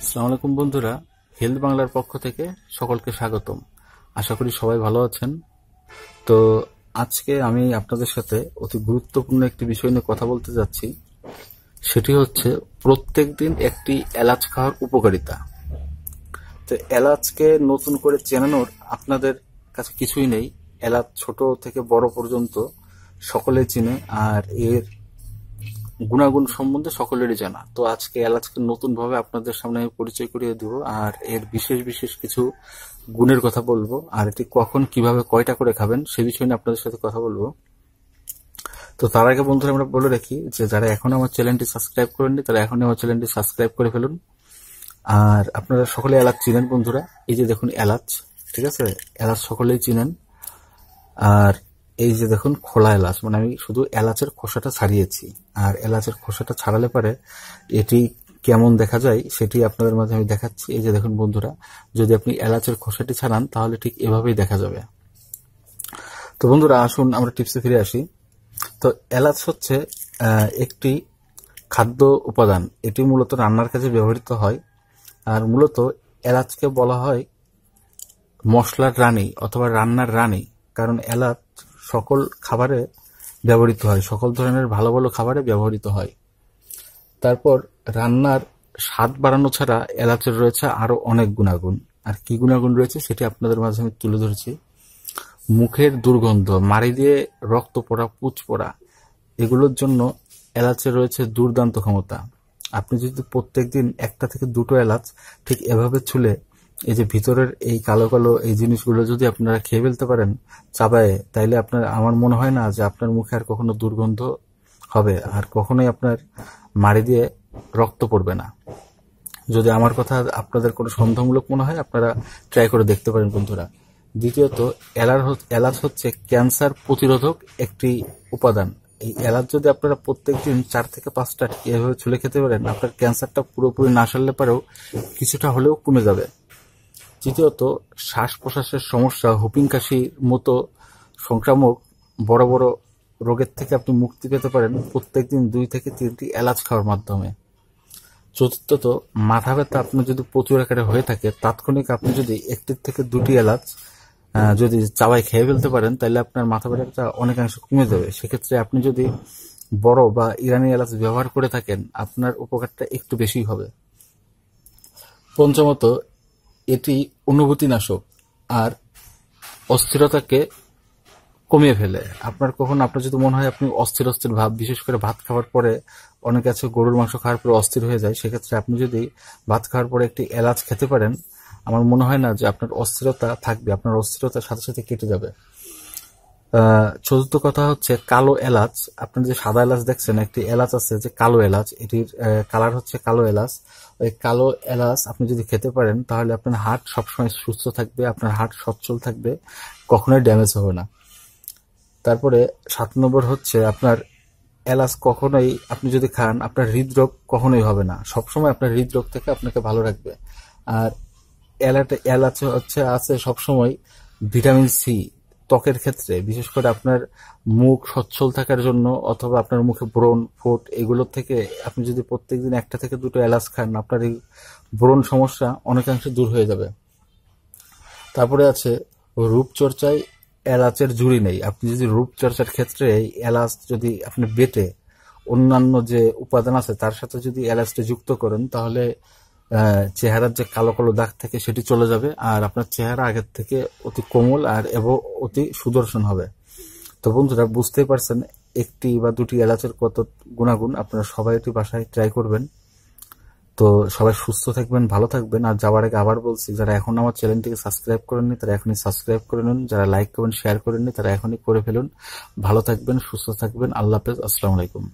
আসসালামু আলাইকুম বন্ধুরা হেলথ বাংলার পক্ষ থেকে সকলকে স্বাগতম আশা করি সবাই ভালো আছেন তো আজকে আমি আপনাদের সাথে অতি গুরুত্বপূর্ণ একটি বিষয় নিয়ে কথা বলতে যাচ্ছি সেটি হচ্ছে প্রত্যেক দিন একটি এলাচ খাওয়ার উপকারিতা তো এলাচকে নতুন করে চেনানোর আপনাদের কাছে কিছুই নেই এলাচ ছোট থেকে বড় পর্যন্ত সকলে চিনে আর এর গুণাগুণ সম্বন্ধে সকলেরই জানা তো আজকে এলাচকে নতুনভাবে আপনাদের সামনে আমি পরিচয় করিয়ে দেব আর এর বিশেষ বিশেষ কিছু গুণের কথা বলবো আর এটি কখন কিভাবে কয়টা করে খাবেন সে বিষয় নিয়ে আপনাদের সাথে কথা বলবো তো তার আগে বন্ধুরা আমরা বলে রাখি যে যারা এখন আমার চ্যানেলটি সাবস্ক্রাইব করেননি তারা এখন আমার চ্যানেলটি সাবস্ক্রাইব করে ফেলুন আর আপনারা সকলে এলাচ চিনেন বন্ধুরা এই যে দেখুন এলাচ ঠিক আছে এলাচ সকলেই চিনেন আর এই যে দেখুন খোলা এলাচ মানে আমি শুধু এলাচের খোসাটা ছাড়িয়েছি আর এলাচের খোসাটা ছাড়ালে পরে এটি কেমন দেখা যায় সেটি আপনাদের মাঝে আমি দেখাচ্ছি এই যে দেখুন বন্ধুরা যদি আপনি এলাচের খোসাটি ছাড়ান তাহলে ঠিক এভাবেই দেখা যাবে তো বন্ধুরা আসুন আমরা টিপসে ফিরে আসি তো এলাচ হচ্ছে একটি খাদ্য উপাদান এটি মূলত রান্নার কাজে ব্যবহৃত হয় আর মূলত এলাচকে বলা হয় মশলার রানী অথবা রান্নার রানী কারণ এলাচ সকল খাবারে ব্যবহৃত হয় সকল ধরনের ভালো ভালো খাবারে ব্যবহৃত হয় তারপর রান্নার স্বাদ বাড়ানো ছাড়া এলাচের রয়েছে আরও অনেক গুণাগুণ আর কি গুণাগুণ রয়েছে সেটি আপনাদের মাঝে আমি তুলে ধরেছি মুখের দুর্গন্ধ মাড়ি দিয়ে রক্ত পড়া পুচ পড়া এগুলোর জন্য এলাচে রয়েছে দুর্দান্ত ক্ষমতা আপনি যদি প্রত্যেক দিন একটা থেকে দুটো এলাচ ঠিক এভাবে ছুলে এই যে ভিতরের এই কালো কালো এই জিনিসগুলো যদি আপনারা খেয়ে ফেলতে পারেন চাবায়ে তাইলে আপনার আমার মনে হয় না যে আপনার মুখে আর কখনো দুর্গন্ধ হবে আর কখনোই আপনার মারি দিয়ে রক্ত পড়বে না যদি আমার কথা আপনাদের কোনো সন্দেহমূলক মনে হয় আপনারা ট্রাই করে দেখতে পারেন বন্ধুরা দ্বিতীয়ত এলার এলাচ হচ্ছে ক্যান্সার প্রতিরোধক একটি উপাদান এই এলাচ যদি আপনারা প্রত্যেকদিন চার থেকে পাঁচটা এভাবে ছুলে খেতে পারেন আপনার ক্যান্সারটা পুরোপুরি না সারলে পারেও কিছুটা হলেও কমে যাবে তৃতীয়ত, শ্বাস-প্রশ্বাসের সমস্যা, হুপিং কাশির মতো সংক্রামক বড় বড় রোগের থেকে আপনি মুক্তি পেতে পারেন প্রত্যেক দিন দুই থেকে তিনটি এলাচ খাওয়ার মাধ্যমে। চতুর্থত, মাথা ব্যথা আপনি যদি প্রচুর আকারে হয়ে থাকে, তাৎক্ষণিক আপনি যদি একটি থেকে দুটি এলাচ যদি চাবাই খেয়ে ফেলতে পারেন তাহলে আপনার মাথা ব্যথাটা অনেকাংশে কমে যাবে। সেক্ষেত্রে আপনি যদি বড় বা ইরানি এলাচ ব্যবহার করে থাকেন, আপনার উপকারটা একটু বেশিই হবে। পঞ্চমত, এটি অনুভূতিনাশক আর অস্থিরতাকে কমিয়ে ফেলে আপনার কখন আপনার যদি মনে হয় আপনি অস্থির অস্থির ভাব বিশেষ করে ভাত খাওয়ার পরে অনেকে আছে গরুর মাংস খাওয়ার পরে অস্থির হয়ে যায় সেক্ষেত্রে আপনি যদি ভাত খাওয়ার পরে একটি এলাচ খেতে পারেন আমার মনে হয় না যে আপনার অস্থিরতা থাকবে আপনার অস্থিরতার সাথে সাথে কেটে যাবে চতুর্থ কথা হচ্ছে কালো এলাচ আপনার যে সাদা এলাচ দেখছেন একটি এলাচ আছে যে কালো এলাচ এটির কালার হচ্ছে কালো এলাচ ওই কালো এলাচ আপনি যদি খেতে পারেন তাহলে আপনার হার্ট সবসময় সুস্থ থাকবে আপনার হার্ট সচ্ছল থাকবে কখনোই ড্যামেজ হবে না তারপরে সাত নম্বর হচ্ছে আপনার এলাচ কখনোই আপনি যদি খান আপনার হৃদরোগ কখনোই হবে না সবসময় আপনার হৃদরোগ থেকে আপনাকে ভালো রাখবে আর এলাচ এলাচ হচ্ছে আছে সবসময় ভিটামিন সি ত্বকের ক্ষেত্রে বিশেষ করে আপনার মুখ সচ্ছল থাকার জন্য অথবা আপনার মুখে ব্রণ ফোট এগুলোর থেকে আপনি যদি প্রত্যেকদিন একটা থেকে দুটো এলাচ খান আপনার এই ব্রণ সমস্যা অনেকাংশে দূর হয়ে যাবে তারপরে আছে রূপচর্চায় এলাচের জুড়ি নেই আপনি যদি রূপচর্চার ক্ষেত্রে এলাচ যদি আপনি বেটে অন্যান্য যে উপাদান আছে তার সাথে যদি এলাচটা যুক্ত করেন তাহলে চেহারার যে কালো কালো দাগ থাকে সেটি চলে যাবে আর আপনার চেহারা আগের থেকে অতি কোমল আর এবং অতি সুদর্শন হবে তো বন্ধুরা বুঝতেই পারছেন একটি বা দুটি এলাচের কত গুণাগুণ আপনারা সবাই একটি বাসায় ট্রাই করবেন তো সবাই সুস্থ থাকবেন ভালো থাকবেন আর যাওয়ার আগে আবার বলছি যারা এখন আমার চ্যানেলটিকে সাবস্ক্রাইব করেননি তারা এখনই সাবস্ক্রাইব করে নিন যারা লাইক করবেন শেয়ার করেননি তারা এখনই করে ফেলুন ভালো থাকবেন সুস্থ থাকবেন আল্লাহ হাফেজ আসসালামু আলাইকুম